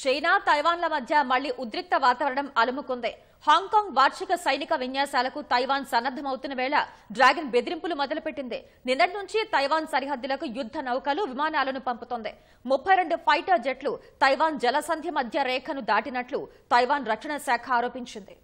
China తైవాన్ల మధ్య మళ్లీ ఉద్రిక్త వాతావరణం అలుముకుంది హాంకాంగ్ వార్షిక సైనిక విన్యాసాలకు తైవాన్ సన్నద్దమవుతున్న వేళ డ్రాగన్ బెదిరింపులు మొదలుపెట్టింది నిన్నటి నుంచి తైవాన్ సరిహద్దులకు యుద్ద నౌకలు విమానాలను పంపుతోంది ముప్పై రెండు ఫైటర్ జెట్లు తైవాన్ జలసంధి మధ్య రేఖను దాటినట్లు తైవాన్ రక్షణ శాఖ ఆరోపించింది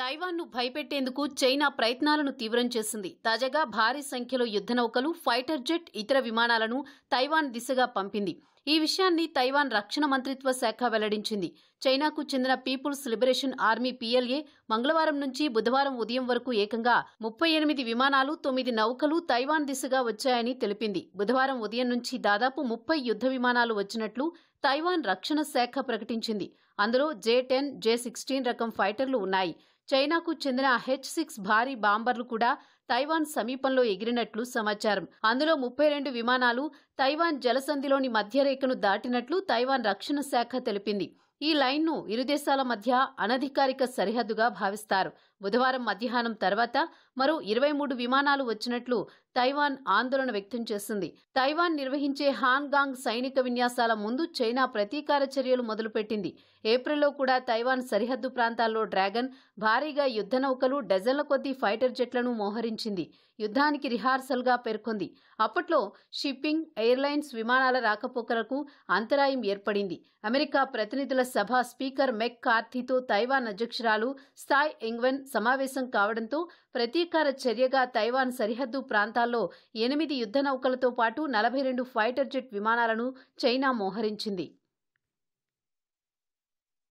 తైవాన్ను భయపెట్టేందుకు చైనా ప్రయత్నాలను తీవ్రం చేసింది తాజాగా భారీ సంఖ్యలో యుద్ధనౌకలు ఫైటర్ జెట్ ఇతర విమానాలను తైవాన్ దిశగా పంపింది ఈ విషయాన్ని తైవాన్ రక్షణ మంత్రిత్వ శాఖ వెల్లడించింది చైనాకు చెందిన పీపుల్స్ లిబరేషన్ ఆర్మీ పీఎల్ఏ మంగళవారం నుంచి బుధవారం ఉదయం వరకు ఏకంగా ముప్పై ఎనిమిది విమానాలు తొమ్మిది నౌకలు తైవాన్ దిశగా వచ్చాయని తెలిపింది బుధవారం ఉదయం నుంచి దాదాపు ముప్పై యుద్ధ విమానాలు వచ్చినట్లు తైవాన్ రక్షణ శాఖ ప్రకటించింది అందులో జే టెన్ జే సిక్స్టీన్ రకం ఫైటర్లు ఉన్నాయి చైనాకు చెందిన హెచ్ సిక్స్ భారీ బాంబర్లు కూడా తైవాన్ సమీపంలో ఎగిరినట్లు సమాచారం అందులో ముప్పై రెండు విమానాలు తైవాన్ జలసంధిలోని మధ్యరేఖను దాటినట్లు తైవాన్ రక్షణ శాఖ తెలిపింది ఈ లైన్ను ఇరుదేశాల మధ్య అనధికారిక సరిహద్దుగా భావిస్తారు బుధవారం మధ్యాహ్నం తర్వాత మరో ఇరవై మూడు విమానాలు వచ్చినట్లు తైవాన్ ఆందోళన వ్యక్తం చేసింది తైవాన్ నిర్వహించే హాన్గాంగ్ సైనిక విన్యాసాల ముందు చైనా ప్రతీకార చర్యలు మొదలుపెట్టింది ఏప్రిల్లో కూడా తైవాన్ సరిహద్దు ప్రాంతాల్లో డ్రాగన్ భారీగా యుద్ధ నౌకలు డజన్ల కొద్దీ ఫైటర్ జెట్లను మోహరించింది యుద్ధానికి రిహార్సల్గా పేర్కొంది అప్పట్లో షిప్పింగ్ ఎయిర్లైన్స్ విమానాల రాకపోకలకు అంతరాయం ఏర్పడింది అమెరికా ప్రతినిధుల సభ స్పీకర్ మెక్ కార్తీతో తైవాన్ అధ్యక్షురాలు సాయ్ ఎంగ్వెన్ సమావేశం కావడంతో ప్రతీకార చర్యగా తైవాన్ సరిహద్దు ప్రాంతాల్లో ఎనిమిది యుద్ధ నౌకలతో పాటు నలభై రెండు ఫైటర్ జెట్ విమానాలను చైనా మోహరించింది